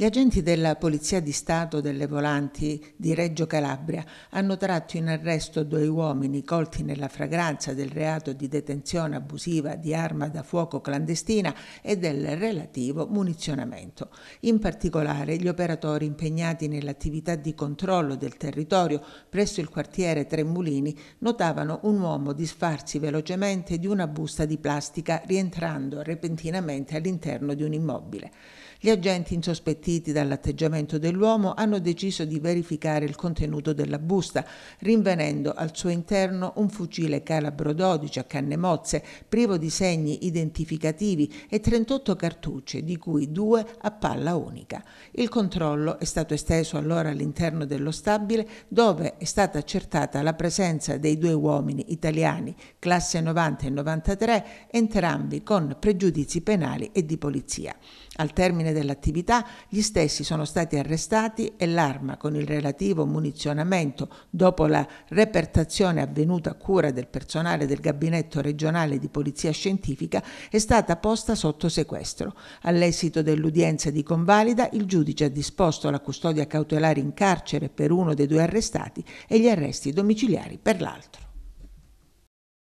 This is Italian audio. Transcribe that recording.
Gli agenti della Polizia di Stato delle Volanti di Reggio Calabria hanno tratto in arresto due uomini colti nella fragranza del reato di detenzione abusiva di arma da fuoco clandestina e del relativo munizionamento. In particolare gli operatori impegnati nell'attività di controllo del territorio presso il quartiere Tremulini notavano un uomo disfarsi velocemente di una busta di plastica rientrando repentinamente all'interno di un immobile. Gli agenti insospettiti appesantiti dall'atteggiamento dell'uomo, hanno deciso di verificare il contenuto della busta, rinvenendo al suo interno un fucile calabro 12 a canne mozze, privo di segni identificativi e 38 cartucce, di cui due a palla unica. Il controllo è stato esteso allora all'interno dello stabile, dove è stata accertata la presenza dei due uomini italiani, classe 90 e 93, entrambi con pregiudizi penali e di polizia. Al termine dell'attività, gli gli stessi sono stati arrestati e l'arma, con il relativo munizionamento, dopo la repertazione avvenuta a cura del personale del Gabinetto regionale di Polizia Scientifica, è stata posta sotto sequestro. All'esito dell'udienza di convalida, il giudice ha disposto la custodia cautelare in carcere per uno dei due arrestati e gli arresti domiciliari per l'altro.